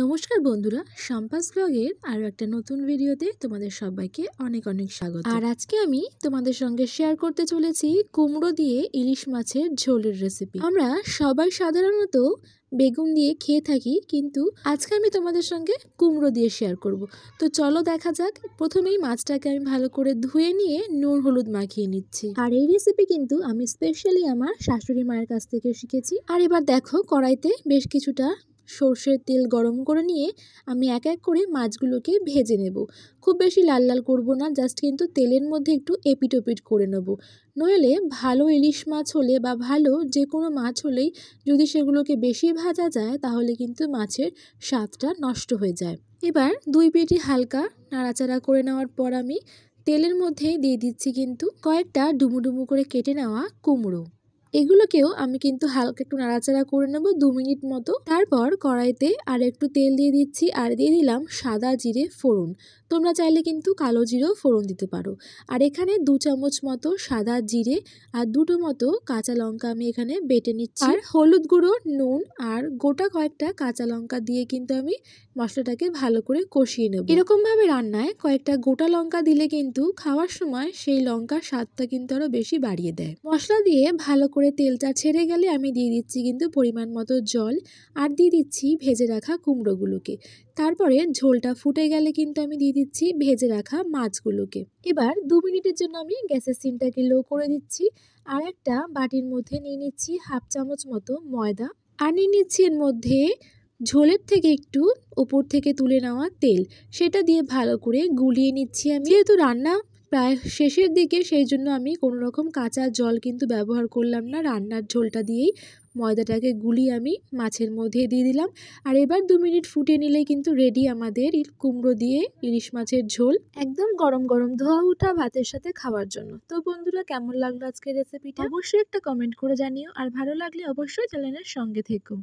নমস্কার বন্ধুরা সম্পাস ব্লগের আরও একটা নতুন ভিডিওতে তোমাদের সবাইকে অনেক অনেক স্বাগত আর আজকে আমি তোমাদের সঙ্গে শেয়ার করতে চলেছি কুমড়ো দিয়ে ইলিশ মাছের ঝোলের রেসিপি আমরা সবাই সাধারণত বেগুন দিয়ে খেয়ে থাকি কিন্তু আজকে আমি তোমাদের সঙ্গে কুমড়ো দিয়ে শেয়ার করব তো চলো দেখা যাক প্রথমেই মাছটাকে আমি ভালো করে ধুয়ে নিয়ে নুন হলুদ মাখিয়ে নিচ্ছি আর এই রেসিপি কিন্তু আমি স্পেশালি আমার শাশুড়ি মায়ের কাছ থেকে শিখেছি আর এবার দেখো কড়াইতে বেশ কিছুটা সর্ষের তেল গরম করে নিয়ে আমি এক এক করে মাছগুলোকে ভেজে নেব খুব বেশি লাল লাল করব না জাস্ট কিন্তু তেলের মধ্যে একটু এপিটোপিট করে নেব নইলে ভালো ইলিশ মাছ হলে বা ভালো যে কোনো মাছ হলেই যদি সেগুলোকে বেশি ভাজা যায় তাহলে কিন্তু মাছের স্বাদটা নষ্ট হয়ে যায় এবার দুই পেটি হালকা নাড়াচাড়া করে নেওয়ার পর আমি তেলের মধ্যে দিয়ে দিচ্ছি কিন্তু কয়েকটা ডুমুডুমু করে কেটে নেওয়া কুমড়ো এগুলোকেও আমি কিন্তু হালকা একটু নাড়াচাড়া করে নেব দু মিনিট মতো তারপর কড়াইতে আর একটু তেল দিয়ে দিচ্ছি আর দিয়ে দিলাম সাদা জিরে ফোড়ন তোমরা চাইলে কিন্তু কালো জিরেও ফোড়ন দিতে পারো আর এখানে দু চামচ মতো সাদা জিরে আর দুটো মতো কাঁচা লঙ্কা আমি এখানে বেটে নিচ্ছি আর হলুদ গুঁড়ো নুন আর গোটা কয়েকটা কাঁচা লঙ্কা দিয়ে কিন্তু আমি মশলাটাকে ভালো করে কষিয়ে নেব এরকমভাবে রান্নায় কয়েকটা গোটা লঙ্কা দিলে কিন্তু খাওয়ার সময় সেই লঙ্কার স্বাদটা কিন্তু আরও বেশি বাড়িয়ে দেয় মশলা দিয়ে ভালো করে করে তেলটা ছেড়ে গেলে আমি দিয়ে দিচ্ছি কিন্তু পরিমাণ মতো জল আর দিয়ে দিচ্ছি ভেজে রাখা কুমড়োগুলোকে তারপরে ঝোলটা ফুটে গেলে কিন্তু আমি দিয়ে দিচ্ছি ভেজে রাখা মাছগুলোকে এবার দু মিনিটের জন্য আমি গ্যাসের সিমটাকে লো করে দিচ্ছি আর একটা বাটির মধ্যে নিয়ে নিচ্ছি হাফ চামচ মতো ময়দা আর নিয়ে নিচ্ছি এর মধ্যে ঝোলের থেকে একটু ওপর থেকে তুলে নেওয়া তেল সেটা দিয়ে ভালো করে গুলিয়ে নিচ্ছি আমি যেহেতু রান্না প্রায় শেষের দিকে সেই জন্য আমি কোনো রকম কাঁচা জল কিন্তু ব্যবহার করলাম না রান্নার ঝোলটা দিয়েই ময়দাটাকে গুলি আমি মাছের মধ্যে দিয়ে দিলাম আর এবার দু মিনিট ফুটে নিলে কিন্তু রেডি আমাদের কুমড়ো দিয়ে ইলিশ মাছের ঝোল একদম গরম গরম ধোয়া উঠা ভাতের সাথে খাওয়ার জন্য তো বন্ধুরা কেমন লাগলো আজকের রেসিপিটা অবশ্যই একটা কমেন্ট করে জানিও আর ভালো লাগলে অবশ্যই চ্যানেলের সঙ্গে থেকো